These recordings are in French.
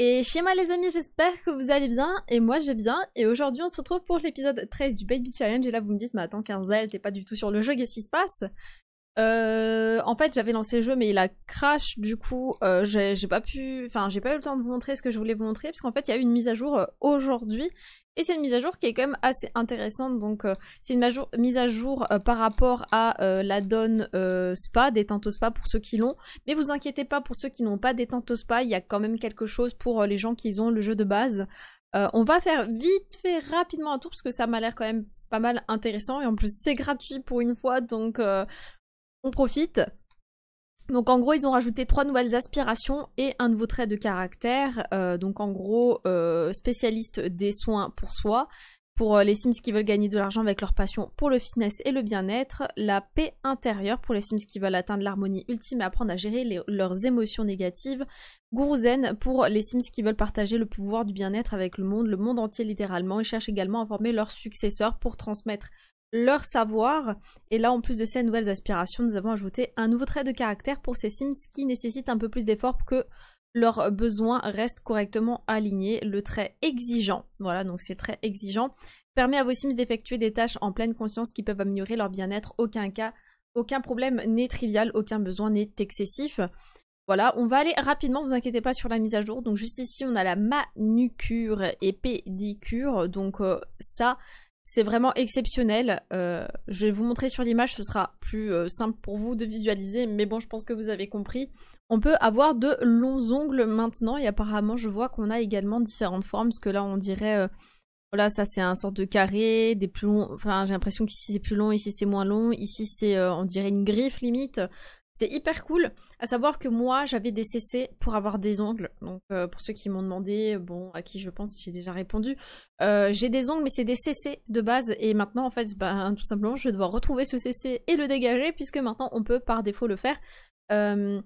Et chez moi les amis, j'espère que vous allez bien, et moi je bien, et aujourd'hui on se retrouve pour l'épisode 13 du Baby Challenge, et là vous me dites, mais attends Quinzel, t'es pas du tout sur le jeu, qu'est-ce qui se passe euh, en fait, j'avais lancé le jeu, mais il a crash. Du coup, euh, j'ai pas pu, enfin, j'ai pas eu le temps de vous montrer ce que je voulais vous montrer, parce qu'en fait, il y a eu une mise à jour euh, aujourd'hui. Et c'est une mise à jour qui est quand même assez intéressante. Donc, euh, c'est une mise à jour par rapport à la donne spa, des au spa pour ceux qui l'ont. Mais vous inquiétez pas pour ceux qui n'ont pas des au spa, il y a quand même quelque chose pour les gens qui ont le jeu de base. on va faire vite fait rapidement un tour parce que ça m'a l'air quand même pas mal intéressant et en plus c'est gratuit pour une fois donc on profite. Donc en gros, ils ont rajouté trois nouvelles aspirations et un nouveau trait de caractère. Euh, donc en gros, euh, spécialiste des soins pour soi. Pour euh, les Sims qui veulent gagner de l'argent avec leur passion pour le fitness et le bien-être, la paix intérieure pour les Sims qui veulent atteindre l'harmonie ultime et apprendre à gérer leurs émotions négatives, Guru Zen pour les Sims qui veulent partager le pouvoir du bien-être avec le monde, le monde entier littéralement, et cherchent également à former leurs successeurs pour transmettre leur savoir. Et là, en plus de ces nouvelles aspirations, nous avons ajouté un nouveau trait de caractère pour ces Sims qui nécessite un peu plus d'efforts que leurs besoins restent correctement alignés. Le trait exigeant, voilà, donc c'est très exigeant, permet à vos Sims d'effectuer des tâches en pleine conscience qui peuvent améliorer leur bien-être. Aucun cas, aucun problème n'est trivial, aucun besoin n'est excessif. Voilà, on va aller rapidement, vous inquiétez pas sur la mise à jour. Donc juste ici, on a la manucure et pédicure. Donc euh, ça, c'est vraiment exceptionnel. Euh, je vais vous montrer sur l'image, ce sera plus euh, simple pour vous de visualiser, mais bon, je pense que vous avez compris. On peut avoir de longs ongles maintenant, et apparemment, je vois qu'on a également différentes formes, parce que là, on dirait, euh, voilà, ça c'est un sort de carré, des plus longs, enfin, j'ai l'impression qu'ici c'est plus long, ici c'est moins long, ici c'est, on dirait une griffe limite. C'est hyper cool. À savoir que moi, j'avais des CC pour avoir des ongles. Donc, euh, pour ceux qui m'ont demandé, bon, à qui je pense, j'ai déjà répondu. Euh, j'ai des ongles, mais c'est des CC de base. Et maintenant, en fait, ben, tout simplement, je vais devoir retrouver ce CC et le dégager, puisque maintenant, on peut par défaut le faire. Euh,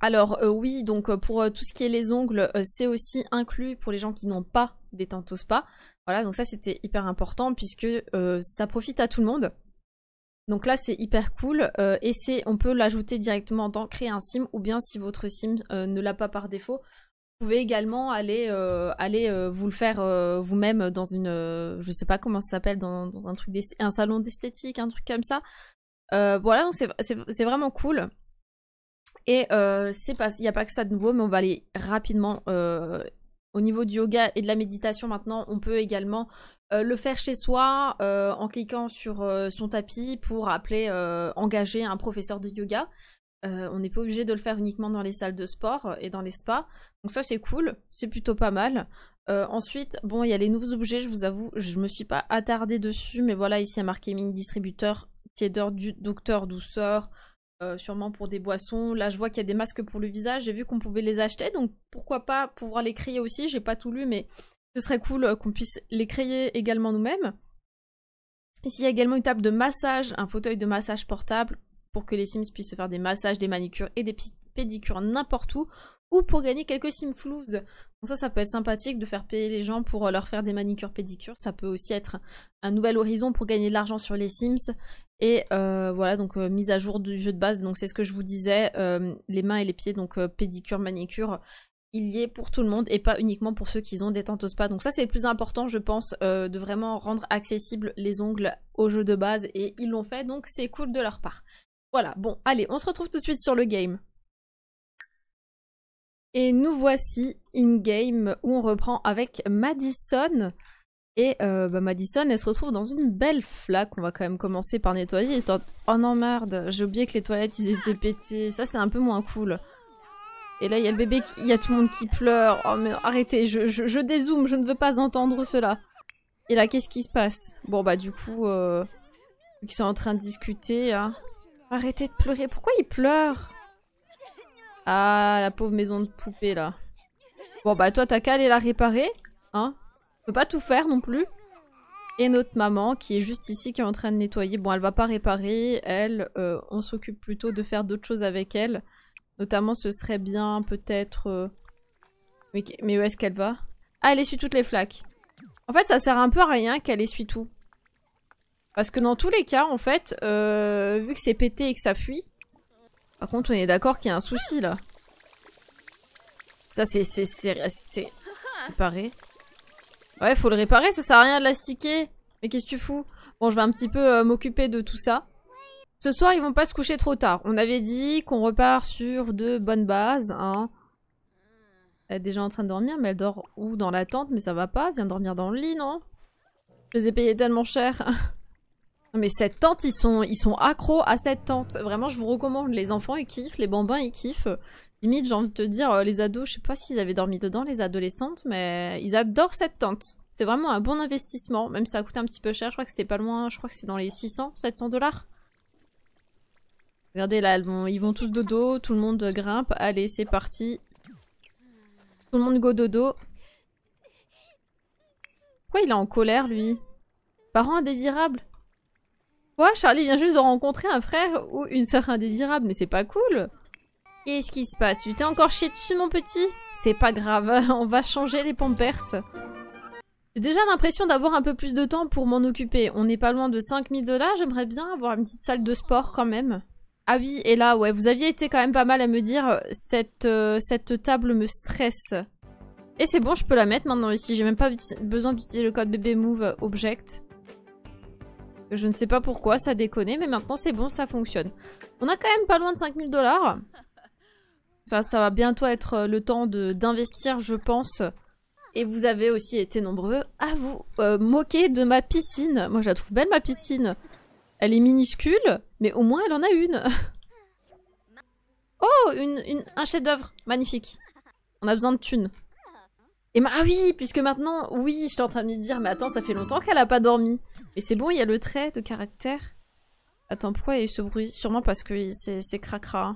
alors oui, donc pour tout ce qui est les ongles, c'est aussi inclus pour les gens qui n'ont pas des tantos pas. Voilà, donc ça c'était hyper important puisque ça profite à tout le monde. Donc là, c'est hyper cool. Euh, et c'est, on peut l'ajouter directement dans créer un sim, ou bien si votre sim euh, ne l'a pas par défaut, vous pouvez également aller, euh, aller vous le faire vous-même dans une, je sais pas comment ça s'appelle, dans, un truc un salon d'esthétique, un truc comme ça. voilà, donc c'est vraiment cool. Et c'est pas, il n'y a pas que ça de nouveau, mais on va aller rapidement au niveau du yoga et de la méditation maintenant, on peut également euh, le faire chez soi euh, en cliquant sur euh, son tapis pour appeler, engager un professeur de yoga. on n'est pas obligé de le faire uniquement dans les salles de sport et dans les spas. Donc ça c'est cool, c'est plutôt pas mal. ensuite, bon, il y a les nouveaux objets, je vous avoue, je me suis pas attardée dessus, mais voilà, ici il y a marqué mini distributeur, tiédeur du docteur douceur, euh, sûrement pour des boissons. Là, je vois qu'il y a des masques pour le visage. J'ai vu qu'on pouvait les acheter, donc pourquoi pas pouvoir les créer aussi. J'ai pas tout lu, mais ce serait cool euh, qu'on puisse les créer également nous-mêmes. Ici, il y a également une table de massage, un fauteuil de massage portable pour que les Sims puissent se faire des massages, des manicures et des pédicures n'importe où, ou pour gagner quelques Simflouzes. Donc ça, ça peut être sympathique de faire payer les gens pour euh, leur faire des manicures, pédicures. Ça peut aussi être un nouvel horizon pour gagner de l'argent sur les Sims et euh, voilà, donc euh, mise à jour du jeu de base, donc c'est ce que je vous disais, euh, les mains et les pieds, donc pédicure, manicure, il y est pour tout le monde et pas uniquement pour ceux qui ont des au spa. Donc ça c'est le plus important je pense, de vraiment rendre accessibles les ongles au jeu de base et ils l'ont fait, donc c'est cool de leur part. Voilà, bon, allez, on se retrouve tout de suite sur le game. Et nous voici in-game où on reprend avec Madison. Et euh, bah, Madison, elle se retrouve dans une belle flaque. On va quand même commencer par nettoyer, histoire Oh non, merde, j'ai oublié que les toilettes, ils étaient pétés. Ça, c'est un peu moins cool. Et là, il y a le bébé, il qui... y a tout le monde qui pleure. Oh, mais arrêtez, je, je, je dézoome, je ne veux pas entendre cela. Et là, qu'est-ce qui se passe Bon, bah du coup, euh, ils sont en train de discuter. Hein. Arrêtez de pleurer. Pourquoi ils pleurent Ah, la pauvre maison de poupée, là. Bon, bah toi, t'as qu'à aller la réparer, hein peut pas tout faire non plus. Et notre maman qui est juste ici, qui est en train de nettoyer. Bon, elle va pas réparer, elle, euh, on s'occupe plutôt de faire d'autres choses avec elle. Notamment, ce serait bien peut-être... Euh, mais, où est-ce qu'elle va Ah, elle essuie toutes les flaques. En fait, ça sert un peu à rien qu'elle essuie tout. Parce que dans tous les cas, en fait, euh, vu que c'est pété et que ça fuit... Par contre, on est d'accord qu'il y a un souci, là. Ça, c'est... c'est... c'est... Pareil. Ouais, faut le réparer, ça sert à rien de l'astiquer. Mais qu'est-ce que tu fous Bon, je vais un petit peu euh, m'occuper de tout ça. Ce soir, ils vont pas se coucher trop tard. On avait dit qu'on repart sur de bonnes bases, hein. Elle est déjà en train de dormir, mais elle dort où Dans la tente, mais ça va pas. Elle vient dormir dans le lit, non Je les ai payés tellement cher. mais cette tente, ils sont, ils sont accros à cette tente. Vraiment, je vous recommande. Les enfants, ils kiffent. Les bambins, ils kiffent. Limite, j'ai envie de te dire, euh, les ados, je sais pas s'ils avaient dormi dedans, les adolescentes, mais ils adorent cette tente. C'est vraiment un bon investissement, même si ça coûte un petit peu cher. Je crois que c'était pas loin, je crois que c'est dans les 600, 700 dollars. Regardez là, ils vont tous dodo, tout le monde grimpe. Allez, c'est parti. Tout le monde go dodo. Pourquoi il est en colère, lui Parent indésirable Quoi Charlie vient juste de rencontrer un frère ou une sœur indésirable, mais c'est pas cool Qu'est-ce qui se passe Tu t'es encore chez dessus, mon petit C'est pas grave, on va changer les pampers. J'ai déjà l'impression d'avoir un peu plus de temps pour m'en occuper. On n'est pas loin de 5000 dollars, j'aimerais bien avoir une petite salle de sport quand même. Ah oui, et là, ouais, vous aviez été quand même pas mal à me dire cette, euh, cette table me stresse. Et c'est bon, je peux la mettre maintenant ici. J'ai même pas besoin d'utiliser le code Move euh, object. Je ne sais pas pourquoi, ça déconne, mais maintenant c'est bon, ça fonctionne. On a quand même pas loin de 5000 dollars. Ça, va bientôt être euh, le temps d'investir, je pense. Et vous avez aussi été nombreux à vous euh, moquer de ma piscine. Moi, je la trouve belle, ma piscine. Elle est minuscule, mais au moins, elle en a une. oh, une, un chef-d'œuvre. Magnifique. On a besoin de thunes. Et Ah oui, puisque maintenant, oui, suis en train de me dire, mais attends, ça fait longtemps qu'elle a pas dormi. Et c'est bon, il y a le trait de caractère. Attends, pourquoi il y ce bruit Sûrement parce que c'est cracra.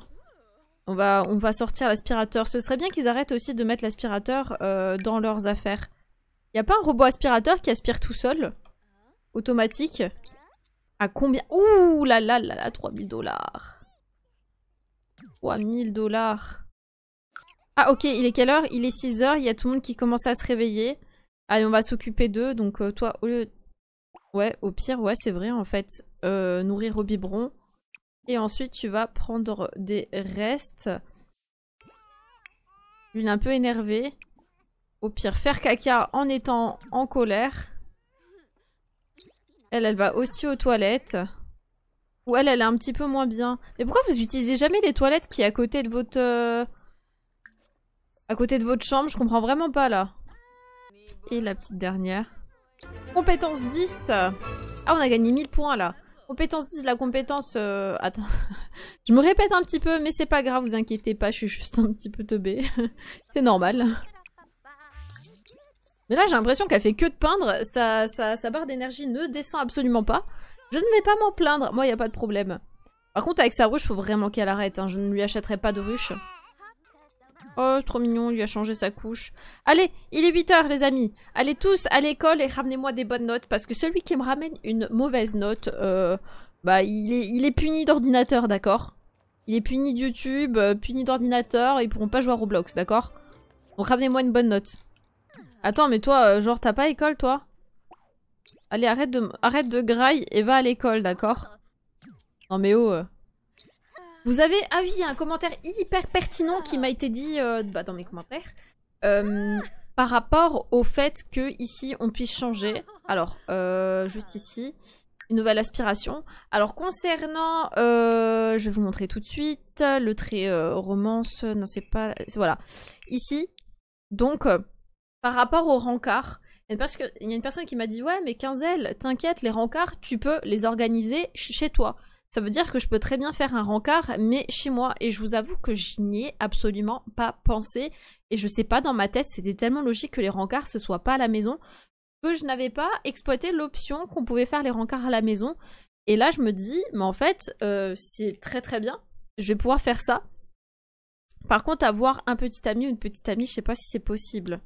On va, on va sortir l'aspirateur. Ce serait bien qu'ils arrêtent aussi de mettre l'aspirateur euh, dans leurs affaires. Y a pas un robot aspirateur qui aspire tout seul Automatique À combien Ouh là là là là, 3000 dollars. 3000 dollars. Ah ok, il est quelle heure Il est 6 heures, il y a tout le monde qui commence à se réveiller. Allez, on va s'occuper d'eux, donc euh, toi, au lieu... Ouais, au pire, ouais, c'est vrai en fait. Euh, nourrir au biberon. Et ensuite, tu vas prendre des restes. Une un peu énervée. Au pire, faire caca en étant en colère. Elle, elle va aussi aux toilettes. Ou elle, elle est un petit peu moins bien. Mais pourquoi vous utilisez jamais les toilettes qui est à côté de votre... Euh, à côté de votre chambre Je comprends vraiment pas, là. Et la petite dernière. Compétence 10 Ah, on a gagné 1000 points, là. Compétence 10, la compétence... Euh, attends, je me répète un petit peu, mais c'est pas grave, vous inquiétez pas, je suis juste un petit peu teubée. c'est normal. Mais là, j'ai l'impression qu'elle fait que de peindre, sa, barre d'énergie ne descend absolument pas. Je ne vais pas m'en plaindre, moi, il a pas de problème. Par contre, avec sa ruche, faut vraiment qu'elle arrête, hein, je ne lui achèterai pas de ruche. Oh, trop mignon, il lui a changé sa couche. Allez, il est 8h les amis. Allez tous à l'école et ramenez-moi des bonnes notes parce que celui qui me ramène une mauvaise note, euh, bah il est, il est puni d'ordinateur, d'accord Il est puni de YouTube, euh, puni d'ordinateur, ils pourront pas jouer à Roblox, d'accord Donc ramenez-moi une bonne note. Attends, mais toi, euh, genre t'as pas école toi Allez, arrête de, arrête de graille et va à l'école, d'accord Non mais oh... Vous avez, ah un commentaire hyper pertinent qui m'a été dit euh, bah, dans mes commentaires euh, par rapport au fait que ici on puisse changer. Alors, euh, juste ici, une nouvelle aspiration. Alors concernant, je vais vous montrer tout de suite le trait romance. Non, c'est pas, voilà, ici. Donc, par rapport au rancards parce qu'il y a une personne qui m'a dit ouais, mais Quinzel, t'inquiète, les rancards tu peux les organiser chez toi. Ça veut dire que je peux très bien faire un rencard, mais chez moi. Et je vous avoue que je n'y ai absolument pas pensé. Et je sais pas, dans ma tête, c'était tellement logique que les rencarts ne soient pas à la maison que je n'avais pas exploité l'option qu'on pouvait faire les rencarts à la maison. Et là, je me dis, mais en fait, euh, c'est très très bien. Je vais pouvoir faire ça. Par contre, avoir un petit ami ou une petite amie, je sais pas si c'est possible.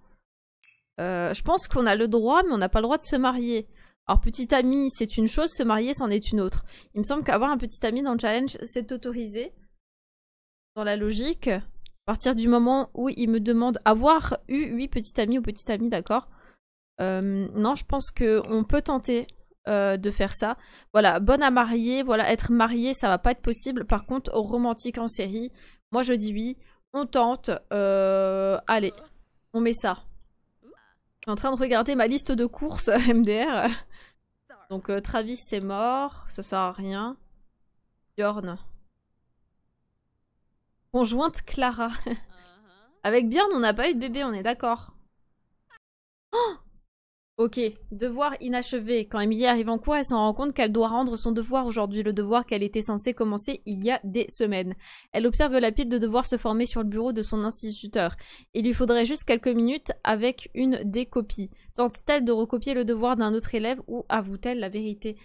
Euh, je pense qu'on a le droit, mais on n'a pas le droit de se marier. Alors petit ami, c'est une chose, se marier, c'en est une autre. Il me semble qu'avoir un petit ami dans le challenge, c'est autorisé. Dans la logique, à partir du moment où il me demande avoir eu oui, petit ami ou petit ami, d'accord euh, Non, je pense qu'on peut tenter euh, de faire ça. Voilà, bonne à marier, voilà, être marié, ça va pas être possible. Par contre, romantique en série, moi je dis oui, on tente. Euh, allez, on met ça. Je suis en train de regarder ma liste de courses MDR. Donc euh, Travis c'est mort, ça sert à rien. Bjorn. Conjointe Clara. Uh-huh. Avec Bjorn on n'a pas eu de bébé, on est d'accord. Oh Ok, devoir inachevé. Quand Emilie arrive en cours, elle s'en rend compte qu'elle doit rendre son devoir aujourd'hui, le devoir qu'elle était censée commencer il y a des semaines. Elle observe la pile de devoirs se former sur le bureau de son instituteur. Il lui faudrait juste quelques minutes avec une des copies. Tente-t-elle de recopier le devoir d'un autre élève ou avoue-t-elle la vérité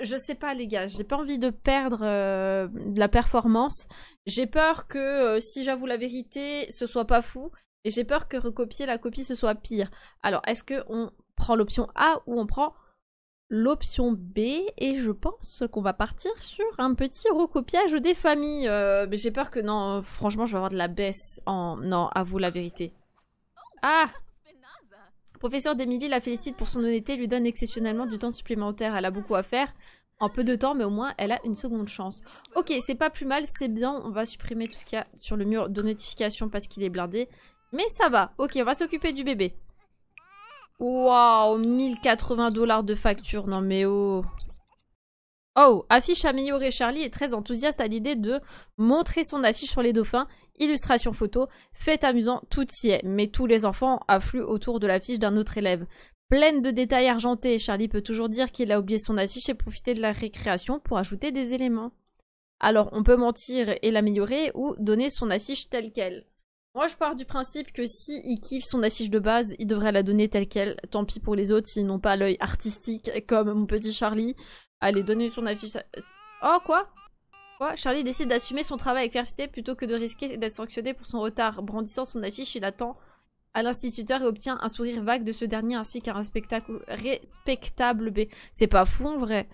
je, sais pas les gars, j'ai pas envie de perdre euh, de la performance. J'ai peur que euh, si j'avoue la vérité, ce soit pas fou. Et j'ai peur que recopier la copie ce soit pire. Alors, est-ce que on prend l'option A ou on prend l'option B et je pense qu'on va partir sur un petit recopiage des familles. Euh, mais j'ai peur que non, franchement je vais avoir de la baisse en... Non, avoue la vérité. Ah Professeur d'Emilie la félicite pour son honnêteté, lui donne exceptionnellement du temps supplémentaire. Elle a beaucoup à faire en peu de temps, mais au moins elle a une seconde chance. Ok, c'est pas plus mal, c'est bien. On va supprimer tout ce qu'il y a sur le mur de notification parce qu'il est blindé. Mais ça va. Ok, on va s'occuper du bébé. Waouh, 1080 dollars de facture. Non mais oh. Oh, affiche améliorée. Charlie est très enthousiaste à l'idée de montrer son affiche sur les dauphins. Illustration photo, fait amusant, tout y est. Mais tous les enfants affluent autour de l'affiche d'un autre élève. Pleine de détails argentés, Charlie peut toujours dire qu'il a oublié son affiche et profiter de la récréation pour ajouter des éléments. Alors, on peut mentir et l'améliorer ou donner son affiche telle qu'elle. Moi, je pars du principe que si il kiffe son affiche de base, il devrait la donner telle qu'elle. Tant pis pour les autres s'ils n'ont pas l'œil artistique comme mon petit Charlie. Allez, donner son affiche. Oh, quoi Quoi Charlie décide d'assumer son travail avec fierté plutôt que de risquer d'être sanctionné pour son retard. Brandissant son affiche, il attend à l'instituteur et obtient un sourire vague de ce dernier ainsi qu'un spectacle respectable B. C'est pas fou en vrai.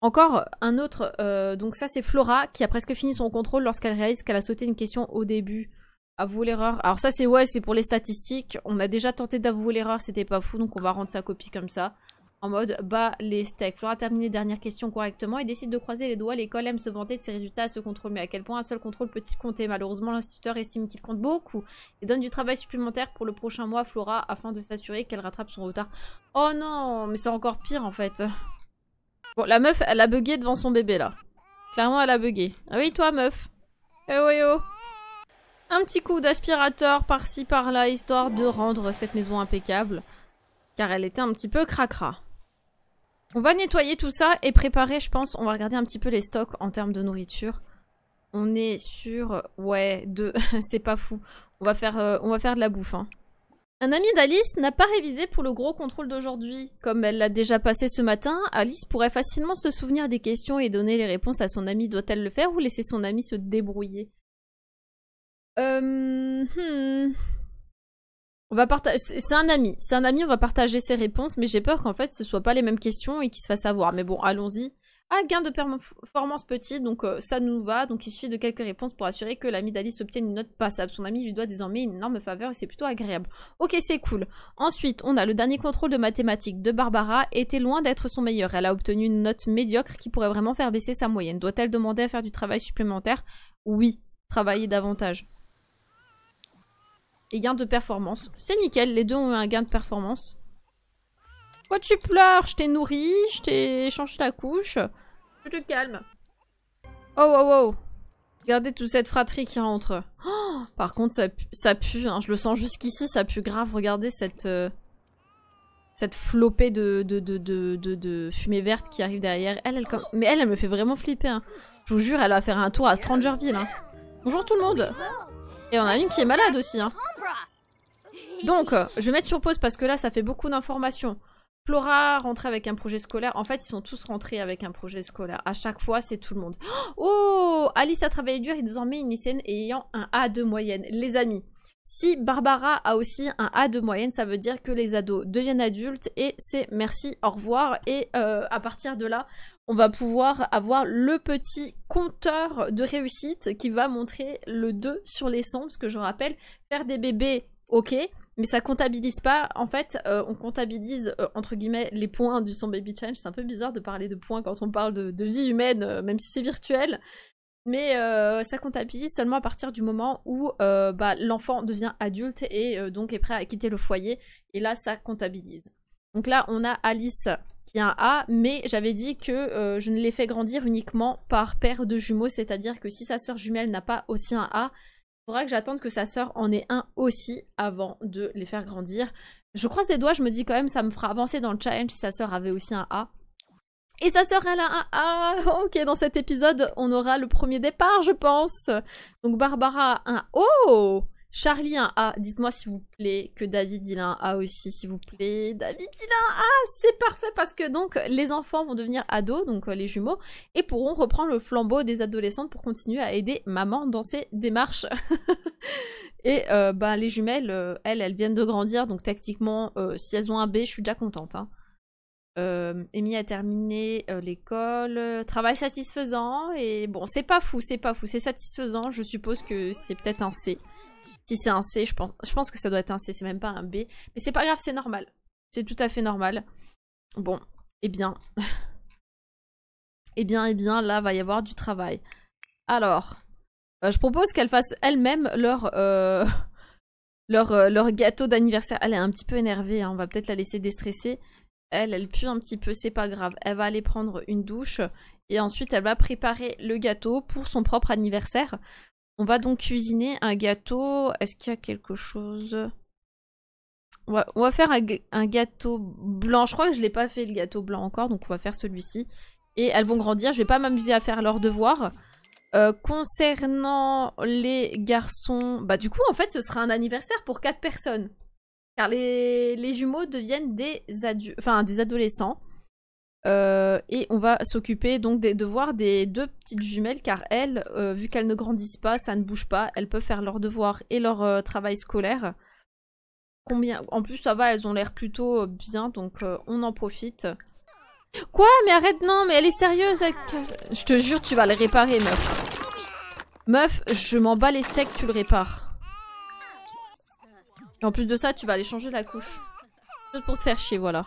Encore un autre, euh, donc ça c'est Flora qui a presque fini son contrôle lorsqu'elle réalise qu'elle a sauté une question au début. Avoue l'erreur. Alors ça c'est ouais, c'est pour les statistiques. On a déjà tenté d'avouer l'erreur, c'était pas fou, donc on va rendre sa copie comme ça. En mode bas les steaks. Flora a terminé dernière question correctement et décide de croiser les doigts. L'école aime se vanter de ses résultats à ce contrôle, mais à quel point un seul contrôle peut-il compter Malheureusement, l'instituteur estime qu'il compte beaucoup et donne du travail supplémentaire pour le prochain mois à Flora afin de s'assurer qu'elle rattrape son retard. Oh non, mais c'est encore pire en fait. Bon, la meuf, elle a bugué devant son bébé là. Clairement, elle a bugué. Ah oui, toi, meuf. Eh oh, un petit coup d'aspirateur par-ci par-là, histoire de rendre cette maison impeccable. Car elle était un petit peu cracra. On va nettoyer tout ça et préparer, je pense, on va regarder un petit peu les stocks en termes de nourriture. On est sur... Ouais, deux, c'est pas fou. On va faire, euh, on va faire de la bouffe, hein. Un ami d'Alice n'a pas révisé pour le gros contrôle d'aujourd'hui. Comme elle l'a déjà passé ce matin, Alice pourrait facilement se souvenir des questions et donner les réponses à son ami. Doit-elle le faire ou laisser son ami se débrouiller euh, hmm. On va partager. C'est un ami. C'est un ami. On va partager ses réponses, mais j'ai peur qu'en fait ce soit pas les mêmes questions et qu'il se fasse avoir. Mais bon, allons-y. Ah, gain de performance petit, donc euh, ça nous va. Donc il suffit de quelques réponses pour assurer que l'ami d'Alice obtienne une note passable. Son ami lui doit désormais une énorme faveur et c'est plutôt agréable. Ok, c'est cool. Ensuite, on a le dernier contrôle de mathématiques de Barbara. Était loin d'être son meilleur. Elle a obtenu une note médiocre qui pourrait vraiment faire baisser sa moyenne. Doit-elle demander à faire du travail supplémentaire Oui, travailler davantage et gain de performance. C'est nickel, les deux ont un gain de performance. Quoi tu pleures Je t'ai nourri, je t'ai changé la couche. Je te calme. Oh, oh, oh. Regardez toute cette fratrie qui rentre. Oh, par contre, ça, pue. Hein. Je le sens jusqu'ici, ça pue grave. Regardez cette... Euh, cette flopée de de, fumée verte qui arrive derrière. Elle, elle, Mais elle, elle me fait vraiment flipper. Hein. Je vous jure, elle va faire un tour à Strangerville. Hein. Bonjour tout le monde Et on a une qui est malade aussi. Hein. Donc, euh, je vais mettre sur pause parce que là, ça fait beaucoup d'informations. Flora rentrait avec un projet scolaire. En fait, ils sont tous rentrés avec un projet scolaire. À chaque fois, c'est tout le monde. Oh Alice a travaillé dur et désormais une lycéenne ayant un A de moyenne. Les amis, si Barbara a aussi un A de moyenne, ça veut dire que les ados deviennent adultes et c'est merci, au revoir. Et euh, à partir de là, on va pouvoir avoir le petit compteur de réussite qui va montrer le 2 sur les 100. Parce que je rappelle, faire des bébés, ok, mais ça comptabilise pas. En fait, euh, on comptabilise euh, entre guillemets les points du son baby challenge. C'est un peu bizarre de parler de points quand on parle de, vie humaine, euh, même si c'est virtuel. Mais ça comptabilise seulement à partir du moment où bah, l'enfant devient adulte et donc est prêt à quitter le foyer. Et là, ça comptabilise. Donc là, on a Alice qui a un A, mais j'avais dit que je ne l'ai fait grandir uniquement par paire de jumeaux, c'est-à-dire que si sa sœur jumelle n'a pas aussi un A, faudra que j'attende que sa sœur en ait un aussi avant de les faire grandir. Je croise les doigts, je me dis quand même, ça me fera avancer dans le challenge si sa sœur avait aussi un A. Et sa sœur, elle a un A Ok, dans cet épisode, on aura le premier départ, je pense Donc Barbara a un O Charlie un A, dites-moi s'il vous plaît que David il a un A aussi s'il vous plaît. David il a un A, c'est parfait parce que donc les enfants vont devenir ados, donc euh, les jumeaux, et pourront reprendre le flambeau des adolescentes pour continuer à aider maman dans ses démarches. et euh, ben, les jumelles, euh, elles, elles viennent de grandir, donc tactiquement, si elles ont un B, je suis déjà contente. Hein. Amy a terminé l'école, travail satisfaisant, et bon, c'est pas fou, c'est pas fou, c'est satisfaisant, je suppose que c'est peut-être un C. Si c'est un C, je pense, je pense que ça doit être un C, c'est même pas un B. Mais c'est pas grave, c'est normal. C'est tout à fait normal. Bon, eh bien. eh bien, eh bien, là, va y avoir du travail. Alors, euh, je propose qu'elle fasse elle-même leur, euh, leur, euh, leur gâteau d'anniversaire. Elle est un petit peu énervée, hein, on va peut-être la laisser déstresser. Elle, elle pue un petit peu, c'est pas grave. Elle va aller prendre une douche et ensuite elle va préparer le gâteau pour son propre anniversaire. On va donc cuisiner un gâteau. Est-ce qu'il y a quelque chose on va, faire un, gâteau blanc. Je crois que je l'ai pas fait le gâteau blanc encore, donc on va faire celui-ci. Et elles vont grandir. Je vais pas m'amuser à faire leurs devoirs. Euh, concernant les garçons, bah du coup en fait ce sera un anniversaire pour quatre personnes. Car les, les jumeaux deviennent des, enfin, des adolescents. Euh, et on va s'occuper donc des devoirs des deux petites jumelles car elles, euh, vu qu'elles ne grandissent pas, ça ne bouge pas, elles peuvent faire leurs devoirs et leur euh, travail scolaire. Combien En plus ça va, elles ont l'air plutôt bien donc on en profite. Quoi Mais arrête non, mais elle est sérieuse. Je te jure, tu vas les réparer meuf. Meuf, je m'en bats les steaks, tu le répares. Et en plus de ça, tu vas aller changer la couche. Juste pour te faire chier, voilà.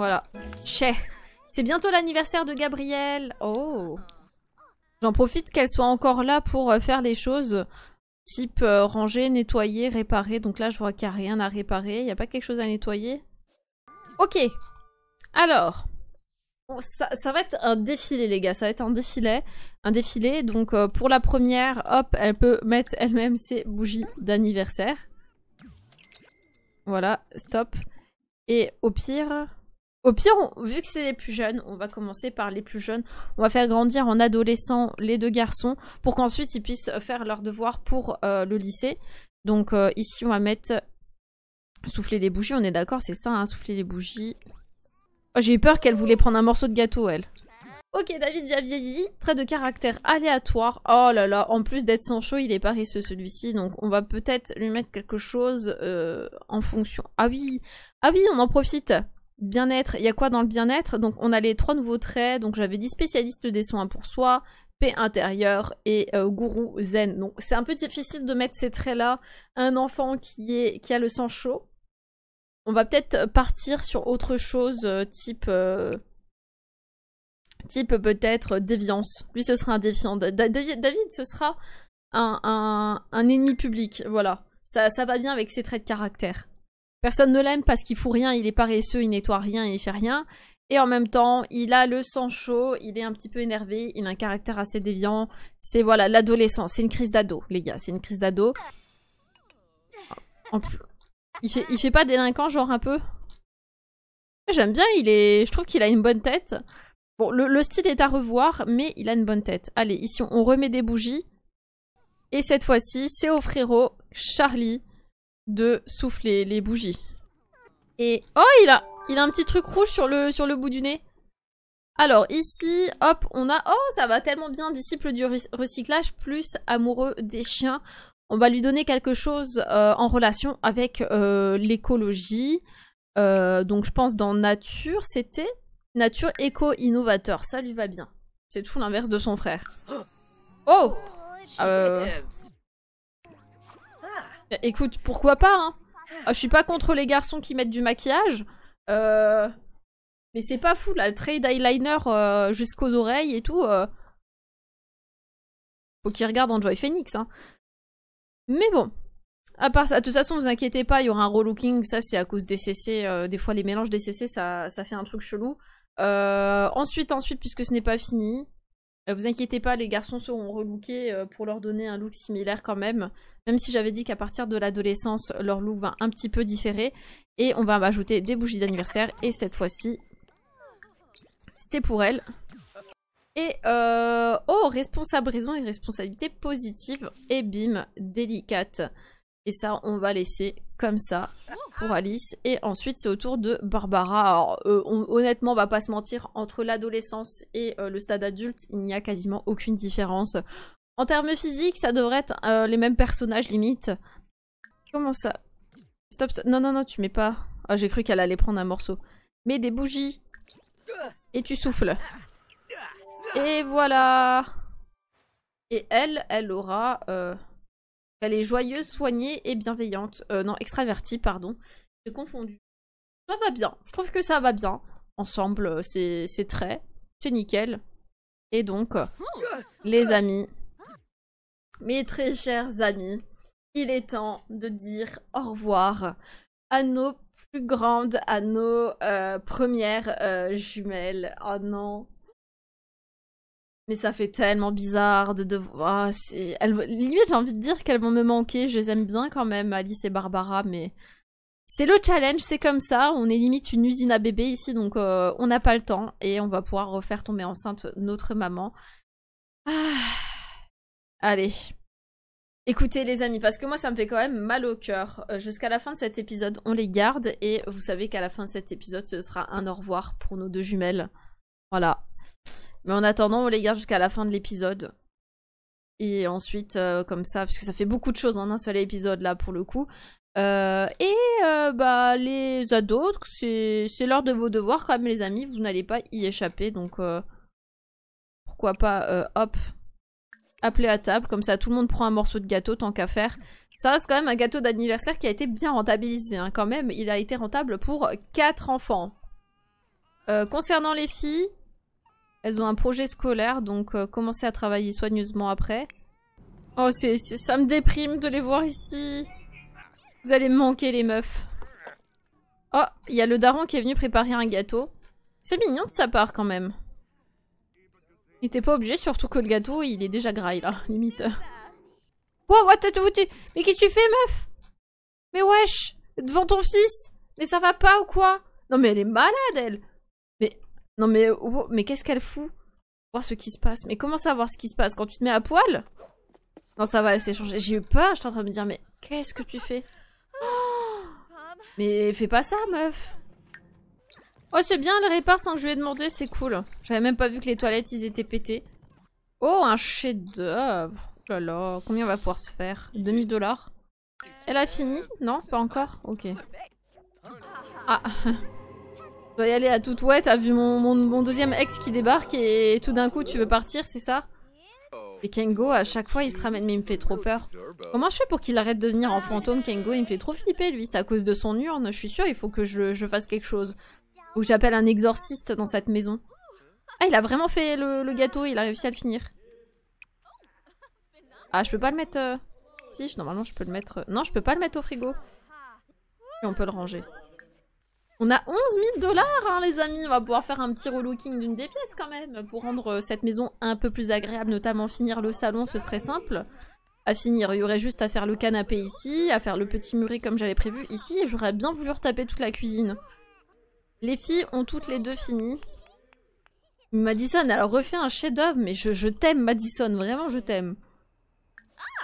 Voilà. Chez. C'est bientôt l'anniversaire de Gabrielle. Oh. J'en profite qu'elle soit encore là pour euh, faire des choses type euh, ranger, nettoyer, réparer. Donc là, je vois qu'il n'y a rien à réparer. Il n'y a pas quelque chose à nettoyer. Ok. Alors. Ça, va être un défilé, les gars. Ça va être un défilé. Un défilé. Donc, euh, pour la première, hop, elle peut mettre elle-même ses bougies d'anniversaire. Voilà, stop. Et au pire... Au pire, vu que c'est les plus jeunes, on va commencer par les plus jeunes. On va faire grandir en adolescent les deux garçons pour qu'ensuite ils puissent faire leurs devoirs pour euh, le lycée. Donc euh, ici, on va mettre souffler les bougies. On est d'accord, c'est ça, hein, souffler les bougies. Oh, J'ai eu peur qu'elle voulait prendre un morceau de gâteau, elle. Ok, David déjà vieilli. Trait de caractère aléatoire. Oh là là, en plus d'être sans chaud, il est paresseux celui-ci. Donc on va peut-être lui mettre quelque chose euh, en fonction. Ah oui, ah oui, on en profite. Bien-être, il y a quoi dans le bien-être Donc on a les trois nouveaux traits, donc j'avais dit spécialiste des soins pour soi, paix intérieure et euh, gourou zen. Donc c'est un peu difficile de mettre ces traits-là un enfant qui, est, qui a le sang chaud. On va peut-être partir sur autre chose euh, type... Euh, type peut-être déviance. Lui ce sera un défiant. David, ce sera un, un, ennemi public, voilà. Ça, ça va bien avec ses traits de caractère. Personne ne l'aime parce qu'il fout rien, il est paresseux, il nettoie rien, il fait rien. Et en même temps, il a le sang chaud, il est un petit peu énervé, il a un caractère assez déviant. C'est voilà, l'adolescence, c'est une crise d'ado, les gars, c'est une crise d'ado. En plus, il fait, fait pas délinquant, genre un peu J'aime bien, il est, je trouve qu'il a une bonne tête. Bon, le, style est à revoir, mais il a une bonne tête. Allez, ici, on remet des bougies. Et cette fois-ci, c'est au frérot Charlie de souffler les bougies. Et... Oh, il a, il a un petit truc rouge sur le, sur le bout du nez. Alors ici, hop, on a... Oh, ça va tellement bien, disciple du recyclage, plus amoureux des chiens. On va lui donner quelque chose euh, en relation avec euh, l'écologie. Euh, donc je pense dans nature, c'était nature éco-innovateur. Ça lui va bien. C'est tout l'inverse de son frère. Oh, oh Écoute, pourquoi pas, hein ah, Je suis pas contre les garçons qui mettent du maquillage. Euh, mais c'est pas fou, là, le trade eyeliner euh, jusqu'aux oreilles et tout. Euh. Faut qu'ils regardent Joy Phoenix, hein. Mais bon. À part ça, de toute façon, vous inquiétez pas, il y aura un relooking. Ça, c'est à cause des CC. des fois, les mélanges des CC, ça, ça fait un truc chelou. ensuite, ensuite, puisque ce n'est pas fini, euh, vous inquiétez pas, les garçons seront relookés euh, pour leur donner un look similaire quand même. Même si j'avais dit qu'à partir de l'adolescence, leur look va un petit peu différer. Et on va ajouter des bougies d'anniversaire. Et cette fois-ci, c'est pour elle. Et euh, oh, responsable raison et responsabilité positive. Et bim, délicate. Et ça, on va laisser comme ça oh. pour Alice. Et ensuite, c'est au tour de Barbara. Alors, euh, on, honnêtement, on va pas se mentir, entre l'adolescence et euh, le stade adulte, il n'y a quasiment aucune différence. En termes physiques, ça devrait être euh, les mêmes personnages, limite. Comment ça Stop, Non, non, non, tu mets pas. Ah, j'ai cru qu'elle allait prendre un morceau. Mets des bougies. Et tu souffles. Et voilà. Et elle, elle aura... Elle est joyeuse, soignée et bienveillante. Euh, non, extravertie, pardon. J'ai confondu. Ça va bien. Je trouve que ça va bien. Ensemble, euh, c'est très. C'est nickel. Et donc, euh, les amis, mes très chers amis, il est temps de dire au revoir à nos plus grandes, à nos premières jumelles. Oh non, mais ça fait tellement bizarre de devoir. Ah, limite, j'ai envie de dire qu'elles vont me manquer. Je les aime bien quand même, Alice et Barbara, mais. C'est le challenge, c'est comme ça. On est limite une usine à bébés ici, donc euh, on n'a pas le temps et on va pouvoir refaire tomber enceinte notre maman. Ah, allez. Écoutez les amis, parce que moi ça me fait quand même mal au cœur. Euh, jusqu'à la fin de cet épisode, on les garde et vous savez qu'à la fin de cet épisode, ce sera un au revoir pour nos deux jumelles. Voilà, mais en attendant, on les garde jusqu'à la fin de l'épisode. Et ensuite, euh, comme ça, parce que ça fait beaucoup de choses en un seul épisode là pour le coup. Euh, et euh, bah les ados, c'est l'heure de vos devoirs quand même les amis, vous n'allez pas y échapper, donc pourquoi pas, hop, appeler à table, comme ça tout le monde prend un morceau de gâteau tant qu'à faire. Ça reste quand même un gâteau d'anniversaire qui a été bien rentabilisé, hein, quand même, il a été rentable pour 4 enfants. concernant les filles, elles ont un projet scolaire, donc euh, commencez à travailler soigneusement après. Oh, c'est ça me déprime de les voir ici. Vous allez manquer, les meufs. Oh, il y a le daron qui est venu préparer un gâteau. C'est mignon de sa part, quand même. Il était pas obligé, surtout que le gâteau, il est déjà graille, là, limite. Wow, what, Mais qu'est-ce que tu fais, meuf Mais wesh Devant ton fils Mais ça va pas ou quoi Non mais elle est malade, elle non mais, oh, mais qu'est-ce qu'elle fout Voir ce qui se passe. Mais comment savoir ce qui se passe Quand tu te mets à poil Non, ça va, elle s'est changée. J'ai eu peur, j'étais en train de me dire, mais qu'est-ce que tu fais Mais fais pas ça, meuf Oh, c'est bien, elle répare sans que je lui ai demandé, c'est cool. J'avais même pas vu que les toilettes, ils étaient pétées. Oh, un chef-d'œuvre Oh là là, combien on va pouvoir se faire 2000 dollars Elle a fini Non Pas encore Ok. Ah Je dois y aller à toute ouais, t'as vu mon, deuxième ex qui débarque et tout d'un coup tu veux partir, c'est ça Et Kengo, à chaque fois, il se ramène, mais il me fait trop peur. Comment je fais pour qu'il arrête de venir en fantôme, Kengo Il me fait trop flipper, lui. C'est à cause de son urne, je suis sûre, il faut que je, fasse quelque chose. Ou que j'appelle un exorciste dans cette maison. Ah, il a vraiment fait le, gâteau, il a réussi à le finir. Ah, je peux pas le mettre... Euh, si, normalement, je peux le mettre... Euh, non, je peux pas le mettre au frigo. Et on peut le ranger. On a 11 000 dollars, hein, les amis. On va pouvoir faire un petit relooking d'une des pièces quand même pour rendre euh, cette maison un peu plus agréable, notamment finir le salon, ce serait simple. À finir, il y aurait juste à faire le canapé ici, à faire le petit muret comme j'avais prévu ici, et j'aurais bien voulu retaper toute la cuisine. Les filles ont toutes les deux fini. Madison, alors refait un chef-d'œuvre, mais je, t'aime, Madison, vraiment je t'aime.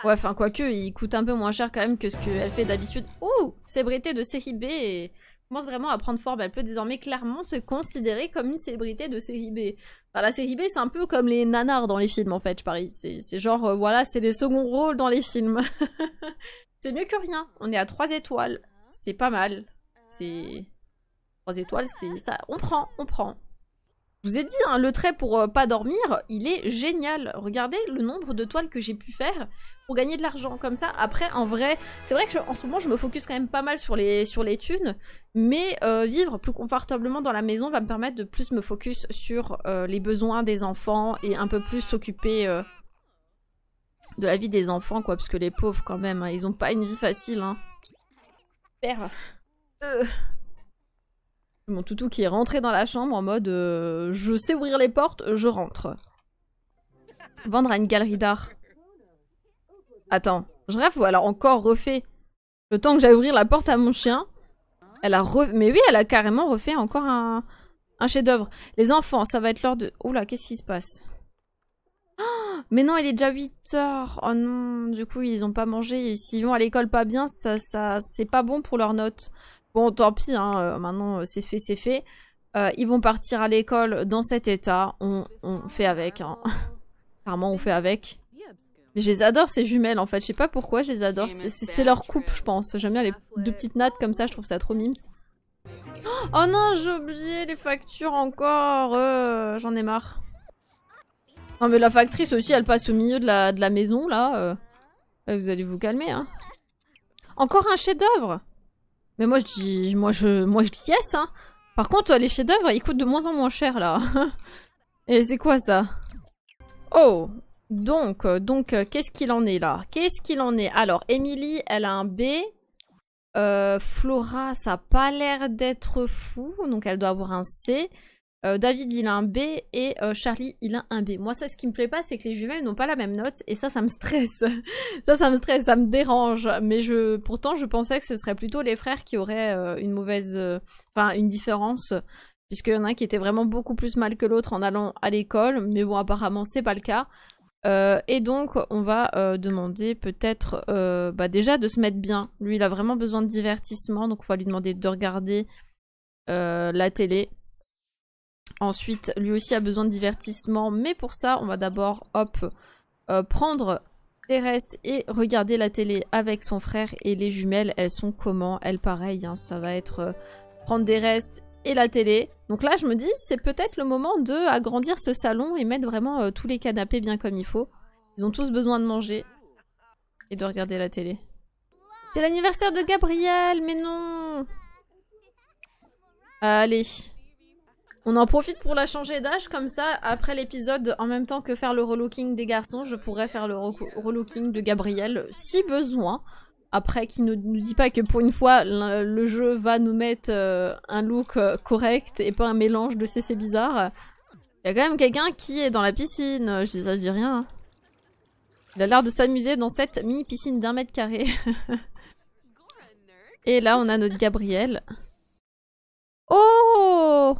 Ouais, enfin, quoique, il coûte un peu moins cher quand même que ce qu'elle fait d'habitude. Oh Breté de série B et commence vraiment à prendre forme. Elle peut désormais clairement se considérer comme une célébrité de série B. Enfin, la série B, c'est un peu comme les nanars dans les films, en fait, je parie. C'est genre, euh, voilà, c'est des seconds rôles dans les films. c'est mieux que rien. On est à 3 étoiles. C'est pas mal. C'est... 3 étoiles, c'est ça. On prend, on prend. Je vous ai dit, hein, le trait pour euh, pas dormir, il est génial. Regardez le nombre de toiles que j'ai pu faire pour gagner de l'argent comme ça. Après, en vrai, c'est vrai que en ce moment, je me focus quand même pas mal sur les, sur les thunes, mais euh, vivre plus confortablement dans la maison va me permettre de plus me focus sur euh, les besoins des enfants et un peu plus s'occuper de la vie des enfants, quoi, parce que les pauvres, quand même, hein, ils ont pas une vie facile. Hein. Père. Mon toutou qui est rentré dans la chambre en mode euh, je sais ouvrir les portes, je rentre. Vendre à une galerie d'art. Attends, je rêve ou alors encore refait Le temps que j'aille ouvrir la porte à mon chien, elle a Mais oui, elle a carrément refait encore un, un chef-d'œuvre. Les enfants, ça va être l'heure de... Oula, qu'est-ce qui se passe oh, mais non, il est déjà 8 heures. Oh non, du coup, ils ont pas mangé. S'ils vont à l'école pas bien, ça, ça c'est pas bon pour leurs notes. Bon, tant pis, hein, euh, maintenant euh, c'est fait, c'est fait. Euh, ils vont partir à l'école dans cet état. On, fait avec. Hein. Clairement, on fait avec. Mais je les adore, ces jumelles, en fait. Je sais pas pourquoi, je les adore. C'est leur coupe, je pense. J'aime bien les deux petites nattes comme ça, je trouve ça trop mimes. Oh non, j'ai oublié les factures encore. J'en ai marre. Non, mais la factrice aussi, elle passe au milieu de la, de la maison, là. vous allez vous calmer, hein. Encore un chef doeuvre mais moi je dis, moi je, moi je dis yes. Hein. Par contre, les chefs-d'œuvre, ils coûtent de moins en moins cher là. Et c'est quoi ça Oh, donc, euh, donc, euh, qu'est-ce qu'il en est là Qu'est-ce qu'il en est Alors, Emily, elle a un B. Euh, Flora, ça n'a pas l'air d'être fou, donc elle doit avoir un C. Euh, David, il a un B et euh, Charlie, il a un B. Moi, ça, ce qui me plaît pas, c'est que les jumelles n'ont pas la même note et ça, ça me stresse. ça, ça me stresse, ça me dérange. Mais je, pourtant, je pensais que ce serait plutôt les frères qui auraient euh, une mauvaise, enfin, une différence, puisqu'il y en a un qui était vraiment beaucoup plus mal que l'autre en allant à l'école. Mais bon, apparemment, c'est pas le cas. et donc, on va demander peut-être bah, déjà de se mettre bien. Lui, il a vraiment besoin de divertissement, donc on va lui demander de regarder la télé Ensuite, lui aussi a besoin de divertissement, mais pour ça, on va d'abord, hop, euh, prendre des restes et regarder la télé avec son frère et les jumelles. Elles sont comment Elles, pareilles. Hein, ça va être euh, prendre des restes et la télé. Donc là, je me dis, c'est peut-être le moment de agrandir ce salon et mettre vraiment euh, tous les canapés bien comme il faut. Ils ont tous besoin de manger et de regarder la télé. C'est l'anniversaire de Gabriel, mais non Allez on en profite pour la changer d'âge, comme ça, après l'épisode, en même temps que faire le relooking des garçons, je pourrais faire le relooking de Gabriel, si besoin. Après, qui ne nous dit pas que pour une fois, le, jeu va nous mettre euh, un look euh, correct et pas un mélange de CC bizarre. Il y a quand même quelqu'un qui est dans la piscine, je dis ça, je dis rien. Il a l'air de s'amuser dans cette mini-piscine d'un mètre carré. et là, on a notre Gabriel. Oh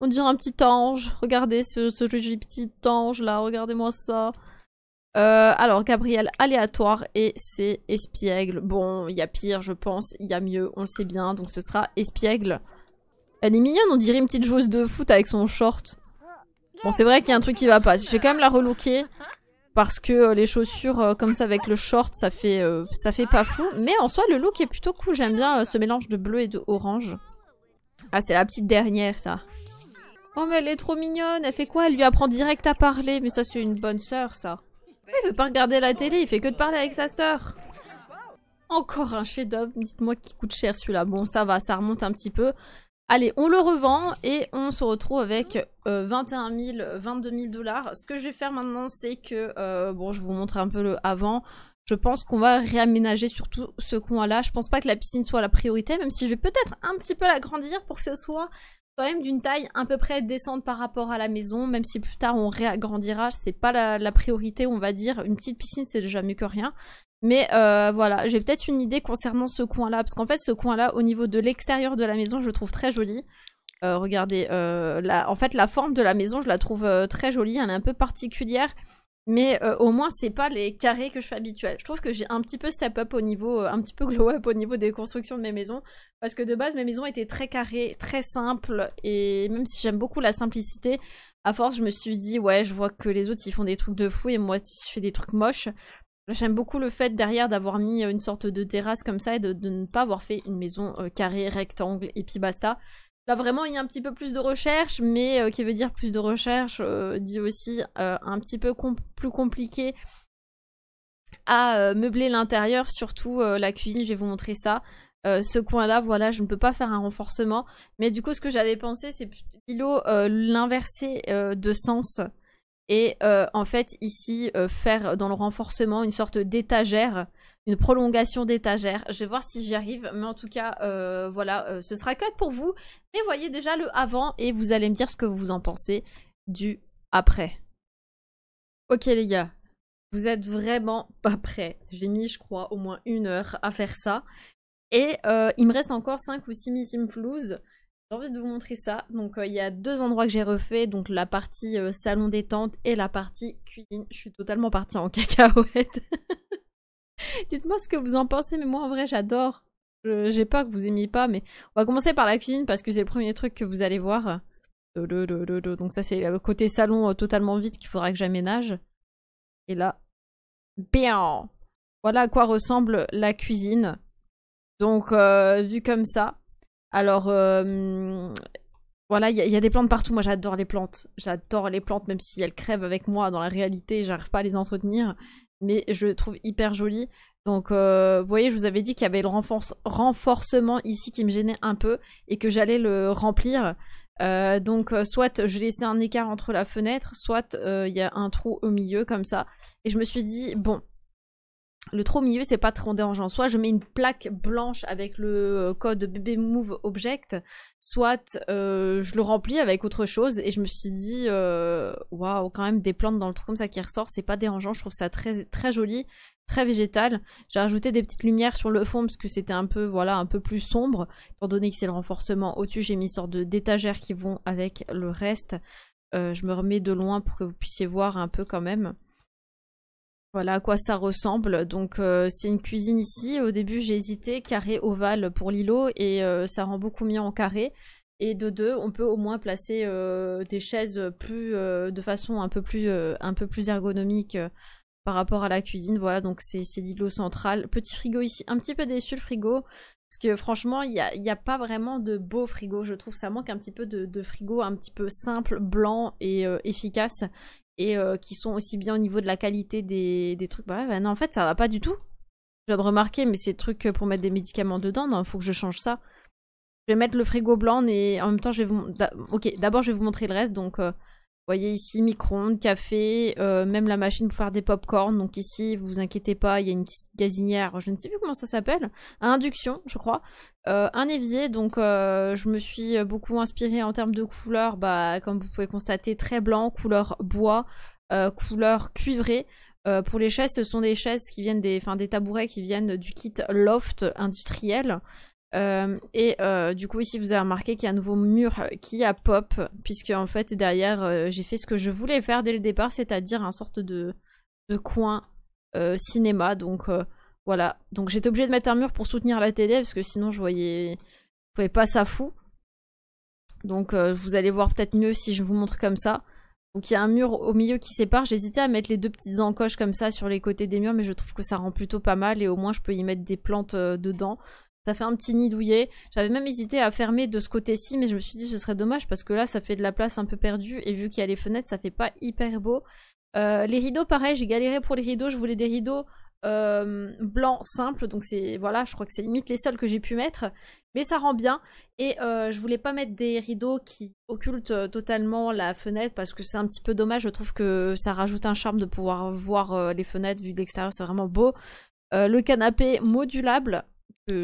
on dirait un petit ange. Regardez ce, petit ange là. Regardez-moi ça. Euh, alors, Gabriel, aléatoire et c'est espiègle. Bon, il y a pire, je pense. Il y a mieux, on le sait bien. Donc, ce sera espiègle. Elle est mignonne, on dirait une petite joueuse de foot avec son short. Bon, c'est vrai qu'il y a un truc qui va pas. Je vais quand même la relooker. Parce que euh, les chaussures euh, comme ça avec le short, ça fait, ça fait pas fou. Mais en soi, le look est plutôt cool. J'aime bien ce mélange de bleu et de orange. Ah, c'est la petite dernière, ça. Oh mais elle est trop mignonne, elle fait quoi Elle lui apprend direct à parler, mais ça c'est une bonne sœur ça. Il veut pas regarder la télé, il fait que de parler avec sa sœur. Encore un chef-d'œuvre, dites-moi qui coûte cher celui-là. Bon ça va, ça remonte un petit peu. Allez, on le revend et on se retrouve avec 21 000, 22 000 dollars. Ce que je vais faire maintenant, c'est que, euh, bon, je vous montre un peu le avant. Je pense qu'on va réaménager surtout ce coin-là. Je pense pas que la piscine soit la priorité, même si je vais peut-être un petit peu l'agrandir pour que ce soit quand même d'une taille à peu près décente par rapport à la maison, même si plus tard on réagrandira, c'est pas la, priorité, on va dire. Une petite piscine, c'est déjà mieux que rien. Mais euh, voilà, j'ai peut-être une idée concernant ce coin-là, parce qu'en fait, ce coin-là, au niveau de l'extérieur de la maison, je le trouve très joli. Euh, regardez, euh, en fait, la forme de la maison, je la trouve très jolie, elle est un peu particulière mais euh, au moins c'est pas les carrés que je suis habituel. Je trouve que j'ai un petit peu step up au niveau, euh, un petit peu glow up au niveau des constructions de mes maisons, parce que de base mes maisons étaient très carrées, très simples, et même si j'aime beaucoup la simplicité, à force je me suis dit ouais je vois que les autres ils font des trucs de fou et moi je fais des trucs moches. J'aime beaucoup le fait derrière d'avoir mis euh, une sorte de terrasse comme ça et de, ne pas avoir fait une maison carrée, rectangle et puis basta. Là, vraiment, il y a un petit peu plus de recherche, mais euh, qui veut dire plus de recherche euh, dit aussi euh, un petit peu plus compliqué à meubler l'intérieur, surtout la cuisine. Je vais vous montrer ça. ce coin-là, voilà, je ne peux pas faire un renforcement. Mais du coup, ce que j'avais pensé, c'est plutôt l'inverser de sens. Et en fait, ici, faire dans le renforcement une sorte d'étagère une prolongation d'étagère. Je vais voir si j'y arrive, mais en tout cas, euh, voilà, euh, ce sera cut pour vous. Mais voyez déjà le avant et vous allez me dire ce que vous en pensez du après. Ok les gars, vous êtes vraiment pas prêts. J'ai mis, je crois, au moins une heure à faire ça. Et euh, il me reste encore 5 ou 6 Missing floues. J'ai envie de vous montrer ça. Donc il y a deux endroits que j'ai refait, donc la partie salon détente et la partie cuisine. Je suis totalement partie en cacahuète. Dites-moi ce que vous en pensez, mais moi en vrai j'adore. J'ai peur que vous aimiez pas, mais on va commencer par la cuisine parce que c'est le premier truc que vous allez voir. Donc ça c'est le côté salon euh, totalement vide qu'il faudra que j'aménage. Et là, bien. Voilà à quoi ressemble la cuisine. Donc euh, vu comme ça, alors euh, voilà, il y, y, a des plantes partout. Moi, j'adore les plantes. J'adore les plantes, même si elles crèvent avec moi dans la réalité, j'arrive pas à les entretenir mais je le trouve hyper joli. Donc, euh, vous voyez, je vous avais dit qu'il y avait le renforcement ici qui me gênait un peu et que j'allais le remplir. Euh, donc, euh, soit je laissais un écart entre la fenêtre, soit il y a un trou au milieu comme ça. Et je me suis dit, bon, le trop milieu, c'est pas trop dérangeant. Soit je mets une plaque blanche avec le euh, code Move object, soit euh, je le remplis avec autre chose. Et je me suis dit, euh, waouh, quand même des plantes dans le trou comme ça qui ressort, c'est pas dérangeant. Je trouve ça très très joli, très végétal. J'ai rajouté des petites lumières sur le fond parce que c'était un peu voilà un peu plus sombre, étant donné que c'est le renforcement. Au-dessus, j'ai mis une sorte d'étagères qui vont avec le reste. je me remets de loin pour que vous puissiez voir un peu quand même. Voilà à quoi ça ressemble. Donc euh, c'est une cuisine ici. Au début j'ai hésité carré ovale pour l'îlot et euh, ça rend beaucoup mieux en carré. Et de deux, on peut au moins placer euh, des chaises plus de façon un peu plus un peu plus ergonomique par rapport à la cuisine. Voilà donc c'est l'îlot central. Petit frigo ici. Un petit peu déçu le frigo. Parce que franchement, il n'y a, pas vraiment de beau frigo, je trouve. Ça manque un petit peu de, frigo un petit peu simple, blanc et efficace et euh, qui sont aussi bien au niveau de la qualité des, des trucs. Bah, bah, non, en fait, ça va pas du tout. Je viens de remarquer, mais c'est le truc euh, pour mettre des médicaments dedans. Non, faut que je change ça. Je vais mettre le frigo blanc et en même temps, je vais vous. Ok, d'abord, je vais vous montrer le reste. Donc, euh, voyez ici, micro-ondes, café, euh, même la machine pour faire des pop-corn. Donc ici, vous vous inquiétez pas, il y a une petite gazinière, je ne sais plus comment ça s'appelle, induction, je crois. Euh, un évier, donc euh, je me suis beaucoup inspirée en termes de couleurs, bah, comme vous pouvez constater, très blanc, couleur bois, couleur cuivrée. pour les chaises, ce sont des chaises qui viennent des, enfin, des tabourets qui viennent du kit loft industriel. Euh, et euh, du coup, ici, vous avez remarqué qu'il y a un nouveau mur euh, qui a pop, puisque en fait, derrière, j'ai fait ce que je voulais faire dès le départ, c'est-à-dire un sorte de, de coin cinéma. Donc voilà. Donc j'étais obligée de mettre un mur pour soutenir la télé, parce que sinon, je voyais, je voyais pas ça fou. Donc vous allez voir peut-être mieux si je vous montre comme ça. Donc il y a un mur au milieu qui sépare. J'hésitais à mettre les deux petites encoches comme ça sur les côtés des murs, mais je trouve que ça rend plutôt pas mal et au moins je peux y mettre des plantes dedans. Ça fait un petit nid douillet. J'avais même hésité à fermer de ce côté-ci, mais je me suis dit que ce serait dommage parce que là, ça fait de la place un peu perdue. Et vu qu'il y a les fenêtres, ça fait pas hyper beau. Euh, les rideaux, pareil, j'ai galéré pour les rideaux. Je voulais des rideaux euh, blancs simples. Donc c'est voilà, je crois que c'est limite les seuls que j'ai pu mettre. Mais ça rend bien. Et euh, je voulais pas mettre des rideaux qui occultent totalement la fenêtre parce que c'est un petit peu dommage. Je trouve que ça rajoute un charme de pouvoir voir les fenêtres vu de l'extérieur. C'est vraiment beau. le canapé modulable,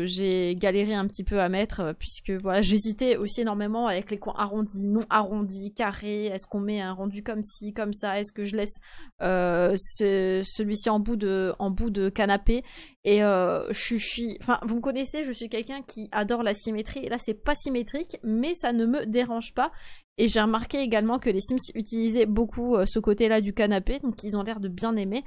j'ai galéré un petit peu à mettre euh, puisque voilà j'hésitais aussi énormément avec les coins arrondis, non arrondis, carrés. Est-ce qu'on met un rendu comme ci, comme ça Est-ce que je laisse euh, celui-ci en bout de en bout de canapé Et euh, je suis, enfin vous me connaissez, je suis quelqu'un qui adore la symétrie. Et là c'est pas symétrique, mais ça ne me dérange pas. Et j'ai remarqué également que les Sims utilisaient beaucoup ce côté-là du canapé, donc ils ont l'air de bien aimer.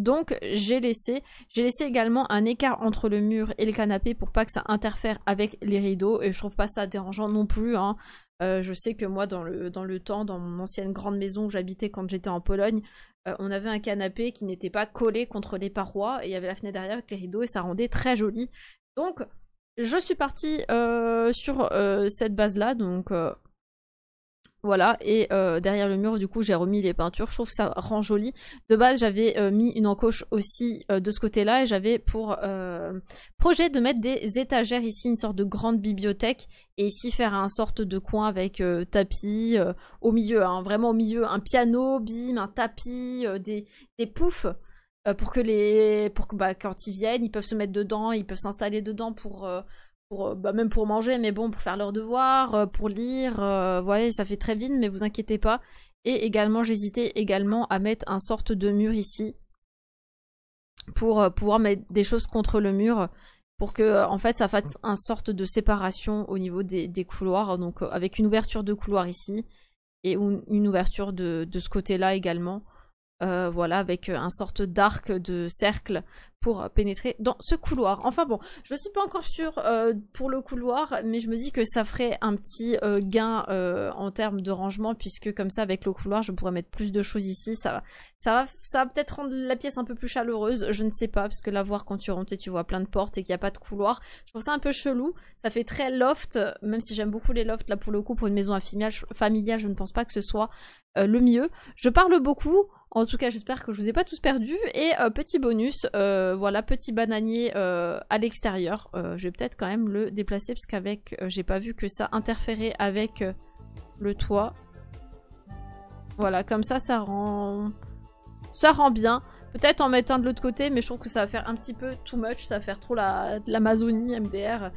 Donc j'ai laissé, j'ai laissé également un écart entre le mur et le canapé pour pas que ça interfère avec les rideaux et je trouve pas ça dérangeant non plus. Hein. Euh, je sais que moi dans le, dans le temps, dans mon ancienne grande maison où j'habitais quand j'étais en Pologne, euh, on avait un canapé qui n'était pas collé contre les parois et il y avait la fenêtre derrière avec les rideaux et ça rendait très joli. Donc je suis partie euh, sur cette base là donc voilà, et euh, derrière le mur, du coup, j'ai remis les peintures. Je trouve que ça rend joli. De base, j'avais euh, mis une encoche aussi euh, de ce côté-là et j'avais pour projet de mettre des étagères ici, une sorte de grande bibliothèque et ici faire un sorte de coin avec tapis au milieu, hein, vraiment au milieu, un piano, bim, un tapis, des, des poufs pour que les, pour que bah, quand ils viennent, ils peuvent se mettre dedans, ils peuvent s'installer dedans pour euh, bah, même pour manger, mais bon, pour faire leurs devoirs, euh, pour lire, vous euh, voyez ça fait très vite, mais vous inquiétez pas. Et également, j'hésitais également à mettre un sorte de mur ici pour pouvoir mettre des choses contre le mur pour que en fait ça fasse un sorte de séparation au niveau des, couloirs donc avec une ouverture de couloir ici et une ouverture de, de ce côté là également euh, voilà, avec euh, un sorte d'arc de cercle pour euh, pénétrer dans ce couloir. Enfin bon, je ne suis pas encore sûre pour le couloir, mais je me dis que ça ferait un petit gain en termes de rangement, puisque comme ça, avec le couloir, je pourrais mettre plus de choses ici. Ça va, ça va, ça va peut-être rendre la pièce un peu plus chaleureuse, je ne sais pas, parce que là, voir quand tu rentres et tu vois plein de portes et qu'il n'y a pas de couloir, je trouve ça un peu chelou. Ça fait très loft, même si j'aime beaucoup les lofts, là pour le coup, pour une maison familiale, je ne pense pas que ce soit le mieux. Je parle beaucoup. En tout cas, j'espère que je vous ai pas tous perdu. Et euh, petit bonus, euh, voilà, petit bananier euh, à l'extérieur. je vais peut-être quand même le déplacer parce qu'avec, j'ai pas vu que ça interférait avec le toit. Voilà, comme ça, ça rend, ça rend bien. Peut-être en mettant de l'autre côté, mais je trouve que ça va faire un petit peu too much, ça va faire trop l'Amazonie MDR.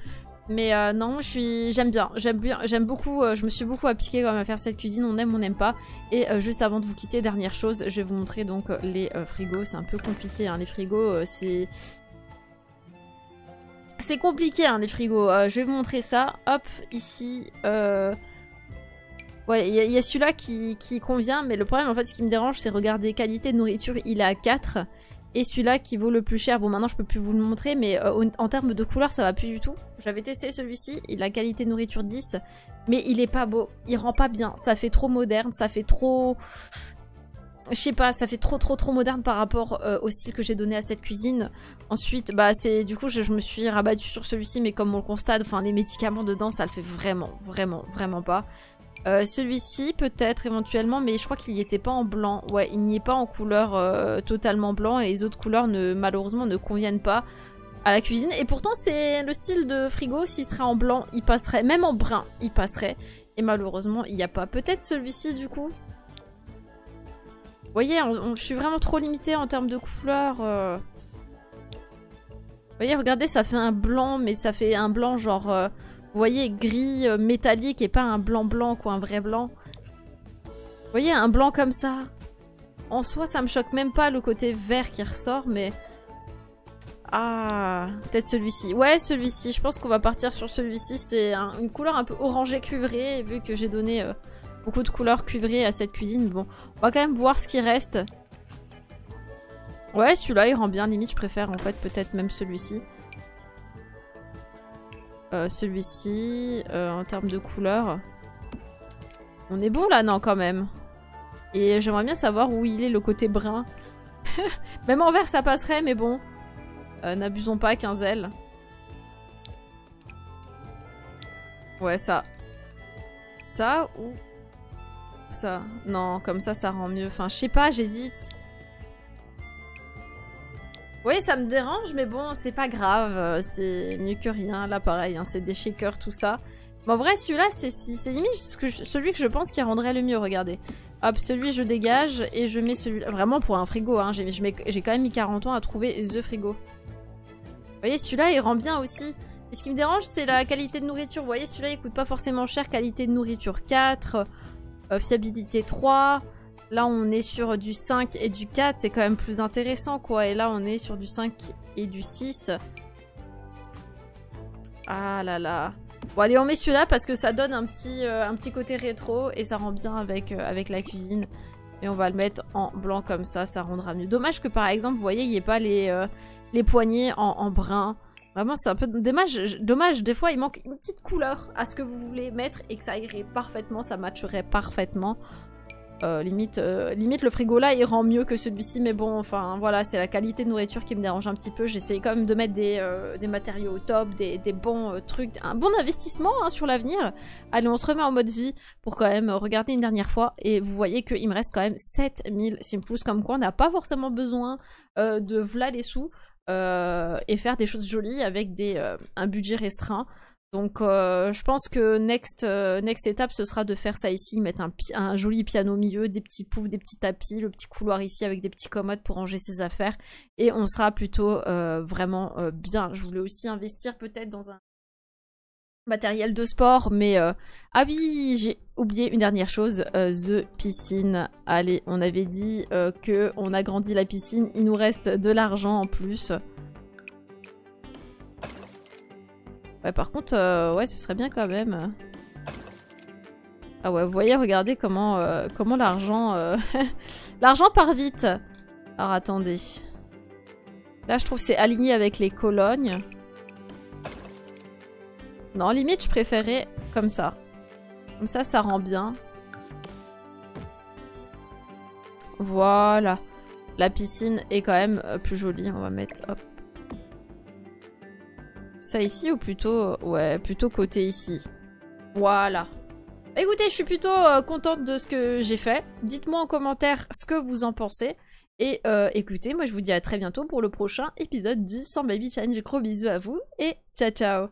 Mais euh, non, je suis, j'aime bien, j'aime bien, j'aime beaucoup, euh, je me suis beaucoup appliquée quand même à faire cette cuisine, on aime, on n'aime pas. Et euh, juste avant de vous quitter, dernière chose, je vais vous montrer donc les frigos, c'est un peu compliqué, hein, les frigos, c'est... C'est compliqué, hein, les frigos, je vais vous montrer ça, hop, ici, Ouais, il y a, celui-là qui, qui, convient, mais le problème en fait, ce qui me dérange, c'est regarder qualité de nourriture, il est à 4 et celui-là qui vaut le plus cher. Bon, maintenant je peux plus vous le montrer, mais euh, en termes de couleur, ça va plus du tout. J'avais testé celui-ci, il a qualité nourriture 10, mais il est pas beau, il rend pas bien. Ça fait trop moderne, ça fait trop. Je sais pas, ça fait trop trop trop moderne par rapport euh, au style que j'ai donné à cette cuisine. Ensuite, bah c'est du coup je, me suis rabattue sur celui-ci, mais comme on le constate, enfin les médicaments dedans, ça le fait vraiment, vraiment, vraiment pas. Euh, celui-ci peut-être éventuellement, mais je crois qu'il n'y était pas en blanc. Ouais, il n'y est pas en couleur euh, totalement blanc et les autres couleurs ne, malheureusement ne conviennent pas à la cuisine. Et pourtant c'est le style de frigo, s'il serait en blanc, il passerait, même en brun, il passerait. Et malheureusement il n'y a pas. Peut-être celui-ci du coup Vous voyez, je suis vraiment trop limitée en termes de couleurs. Euh. Vous voyez, regardez, ça fait un blanc, mais ça fait un blanc genre vous voyez, gris euh, métallique et pas un blanc blanc, quoi, un vrai blanc. Vous voyez, un blanc comme ça. En soi, ça me choque même pas le côté vert qui ressort, mais... Ah, peut-être celui-ci. Ouais, celui-ci. Je pense qu'on va partir sur celui-ci. C'est une couleur un peu orangée cuivrée, vu que j'ai donné euh, beaucoup de couleurs cuivrées à cette cuisine. Bon, on va quand même voir ce qui reste. Ouais, celui-là, il rend bien. Limite, je préfère en fait peut-être même celui-ci. Euh, celui-ci, euh, en termes de couleur. On est bon là, non, quand même. Et j'aimerais bien savoir où il est le côté brun. même en vert, ça passerait, mais bon. Euh, n'abusons pas, 15 L Ouais, ça. Ça ou... Ça. Non, comme ça, ça rend mieux. Enfin, je sais pas, j'hésite voyez, ça me dérange, mais bon, c'est pas grave. Euh, c'est mieux que rien, là, pareil. Hein, c'est des shakers, tout ça. Mais en vrai, celui-là, c'est limite celui que je pense qui rendrait le mieux, regardez. Hop, celui, je dégage et je mets celui-là. Vraiment, pour un frigo, hein, j'ai quand même mis 40 ans à trouver The Frigo. Vous voyez, celui-là, il rend bien aussi. Et ce qui me dérange, c'est la qualité de nourriture. Vous voyez, celui-là, il coûte pas forcément cher. Qualité de nourriture 4, euh, fiabilité 3... Là, on est sur du 5 et du 4, c'est quand même plus intéressant, quoi. Et là, on est sur du 5 et du 6. Ah là là. Bon, allez, on met celui-là parce que ça donne un petit, euh, un petit côté rétro et ça rend bien avec, euh, avec la cuisine. Et on va le mettre en blanc comme ça, ça rendra mieux. Dommage que, par exemple, vous voyez, il n'y ait pas les, euh, les poignées en, en brun. Vraiment, c'est un peu dommage, dommage. Des fois, il manque une petite couleur à ce que vous voulez mettre et que ça irait parfaitement, ça matcherait parfaitement. Euh, limite, euh, limite, le frigo là, il rend mieux que celui-ci, mais bon, enfin voilà, c'est la qualité de nourriture qui me dérange un petit peu. J'essaye quand même de mettre des, euh, matériaux au top, des, bons trucs, un bon investissement hein, sur l'avenir. Allez, on se remet en mode vie pour quand même regarder une dernière fois. Et vous voyez qu'il me reste quand même 7000 pouces comme quoi on n'a pas forcément besoin de v'là les sous. et faire des choses jolies avec des, un budget restreint. Donc euh, je pense que next, euh, next étape, ce sera de faire ça ici, mettre un, joli piano au milieu, des petits poufs, des petits tapis, le petit couloir ici avec des petits commodes pour ranger ses affaires. Et on sera plutôt euh, vraiment bien. Je voulais aussi investir peut-être dans un matériel de sport, mais... Ah oui, j'ai oublié une dernière chose, The Piscine. Allez, on avait dit que qu'on agrandit la piscine, il nous reste de l'argent en plus. Ouais, par contre, euh, ouais, ce serait bien quand même. Ah ouais, vous voyez, regardez comment, euh, comment l'argent... Euh, l'argent part vite Alors, attendez. Là, je trouve c'est aligné avec les colonnes. Non, limite, je préférais comme ça. Comme ça, ça rend bien. Voilà. La piscine est quand même plus jolie. On va mettre... Hop. Ça ici ou plutôt... Euh, plutôt côté ici. Voilà. Écoutez, je suis plutôt euh, contente de ce que j'ai fait. Dites-moi en commentaire ce que vous en pensez. Et euh, écoutez, moi je vous dis à très bientôt pour le prochain épisode du 100 Baby Challenge. Gros bisous à vous et ciao ciao